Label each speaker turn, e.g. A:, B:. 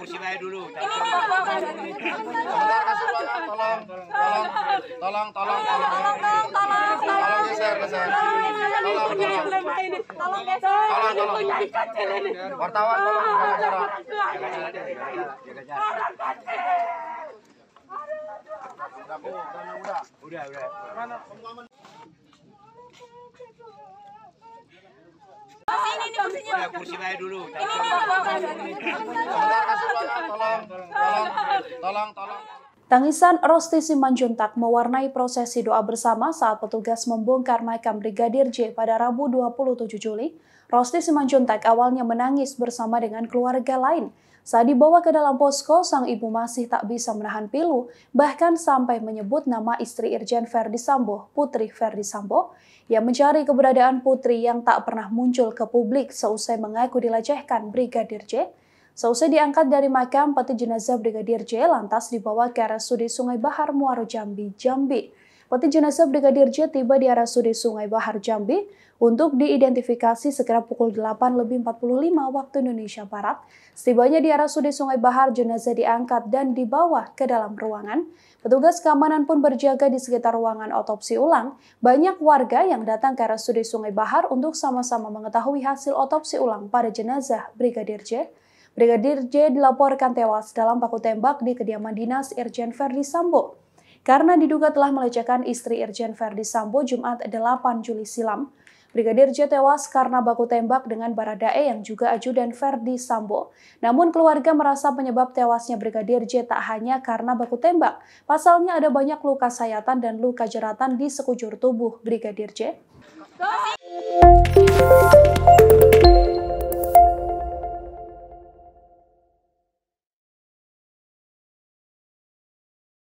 A: kursi saya dulu. Tolong, tolong, tolong, tolong, tolong, tolong, tolong, Tolong, tolong,
B: tolong, tolong. tolong,
A: tolong, kursinya. Ya, kursi saya dulu. Ini, ini, Tolong, tolong, tolong, tolong. Tangisan Rosti Simanjuntak mewarnai prosesi doa bersama saat petugas membongkar makam Brigadir J pada Rabu 27 Juli. Rosti Simanjuntak awalnya menangis bersama dengan keluarga lain. Saat dibawa ke dalam posko, sang ibu masih tak bisa menahan pilu, bahkan sampai menyebut nama istri Irjen Ferdi Sambo, Putri Ferdi Sambo, yang mencari keberadaan putri yang tak pernah muncul ke publik seusai mengaku dilecehkan Brigadir J Seusai diangkat dari makam, peti jenazah Brigadir J lantas dibawa ke RSUD Sungai Bahar Muaro Jambi, Jambi. Peti jenazah Brigadir J tiba di RSUD Sungai Bahar Jambi untuk diidentifikasi sekitar pukul 8 lebih 45 waktu Indonesia Barat. Setibanya di RSUD Sungai Bahar, jenazah diangkat dan dibawa ke dalam ruangan. Petugas keamanan pun berjaga di sekitar ruangan otopsi ulang. Banyak warga yang datang ke RSUD Sungai Bahar untuk sama-sama mengetahui hasil otopsi ulang pada jenazah Brigadir J. Brigadir J dilaporkan tewas dalam paku tembak di kediaman dinas Irjen Verdi Sambo. Karena diduga telah melecehkan istri Irjen Verdi Sambo Jumat 8 Juli silam, Brigadir J tewas karena baku tembak dengan Baradae yang juga ajudan Verdi Sambo. Namun keluarga merasa penyebab tewasnya Brigadir J tak hanya karena baku tembak. Pasalnya ada banyak luka sayatan dan luka jeratan di sekujur tubuh Brigadir J.